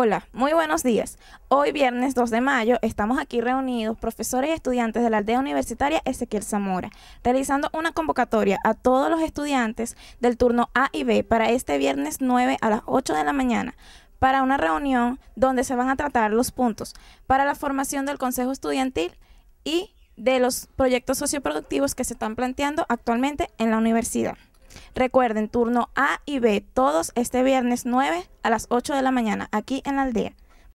Hola, muy buenos días. Hoy viernes 2 de mayo estamos aquí reunidos profesores y estudiantes de la aldea universitaria Ezequiel Zamora, realizando una convocatoria a todos los estudiantes del turno A y B para este viernes 9 a las 8 de la mañana para una reunión donde se van a tratar los puntos para la formación del Consejo Estudiantil y de los proyectos socioproductivos que se están planteando actualmente en la universidad. Recuerden, turno A y B, todos este viernes 9 a las 8 de la mañana, aquí en la aldea.